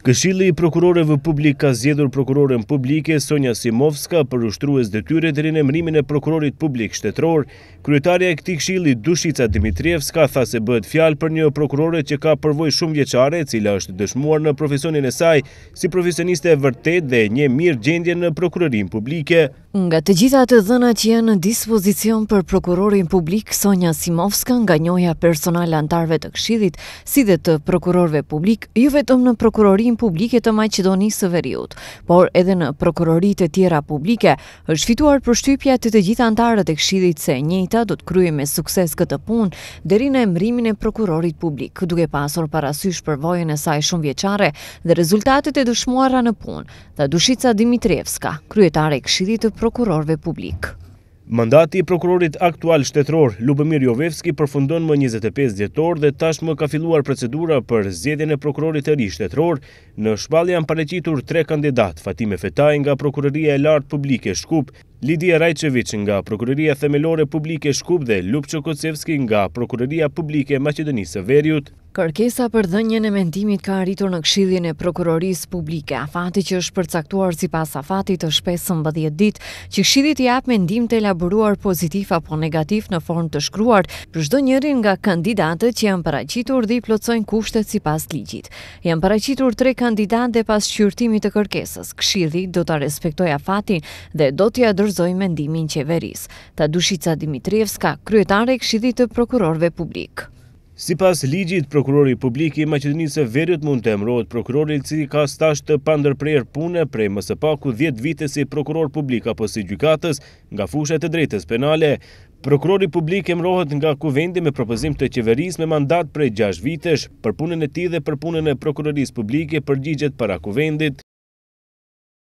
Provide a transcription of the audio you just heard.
Këshillë i prokurorëve publik ka zjedur prokuroren publike Sonja Simovska për ushtru e zdetyre të rinëmrimin e prokurorit publik shtetror. Kryetarja e këti këshillë i dushica Dimitrievska tha se bëhet fjal për një prokurore që ka përvoj shumë vjeqare, cila është dëshmuar në profesionin e saj si profesioniste e vërtet dhe një mirë gjendje në prokurorin publike. Nga të gjitha të dhëna që janë në dispozicion për prokurorin publik, Sonja Simovska nga njoja personal antarve të kshidit, si dhe të prokurorve publik, ju vetëm në prokurorin publik e të Majqedoni së veriut, por edhe në prokurorit e tjera publike, është fituar për shtypja të të gjitha antarët e kshidit se njëta do të kryje me sukses këtë pun, deri në emrimin e prokurorit publik, duke pasur parasysh për vojën e saj shumë vjeqare dhe rezultatet e dëshmuara në pun, dhe Dushica Dimitrievska, kryetare e kshidit prokurorve publik. Mandati i prokurorit aktual shtetror, Lubomir Jovevski përfundon më 25 djetor dhe tashmë ka filluar procedura për zjedhjen e prokurorit të ri shtetror. Në shpallje janë paraqitur tre kandidat: Fatime Fetaj nga Prokuroria e Lartë Publike Shkup, Lidia Rajçevic nga Prokuroria Themelore Publike Shkup dhe Lupço Kocevski nga Prokuroria Publike Maqedonisë së Veriut. Kërkesa për dhënjën e mendimit ka arritur në këshidhjën e Prokurorisë Publike. Afati që është përcaktuar sipas afatit të shpesë 15 ditë, që Këshilli të jap mendim të elaboruar pozitiv apo negativ në formë të shkruar për çdo njërin nga kandidatët që janë paraqitur dhe i plotësojnë kushtet sipas ligjit. Janë paraqitur tre dhe pas shqyrtimit të kërkesës. Këshilli do ta respektojë afatin dhe do t'i adresojë mendimin qeverisë. Tadushica Dimitrievska, kryetare e Këshillit të Prokurorëve Publik. Si pas ligjit, prokurori publiki i Macedonisë verjut mund të emrohet prokurori i ka stash të pandërprer pune prej mëse paku 10 vite si prokuror publik apo si gjykatës nga fushet e drejtës penale. Prokurori publik emrohet nga kuvendi me propozim të qeveris me mandat prej 6 vitesh për punën e ti dhe për punën e prokuroris publike për gjigjet para kuvendit.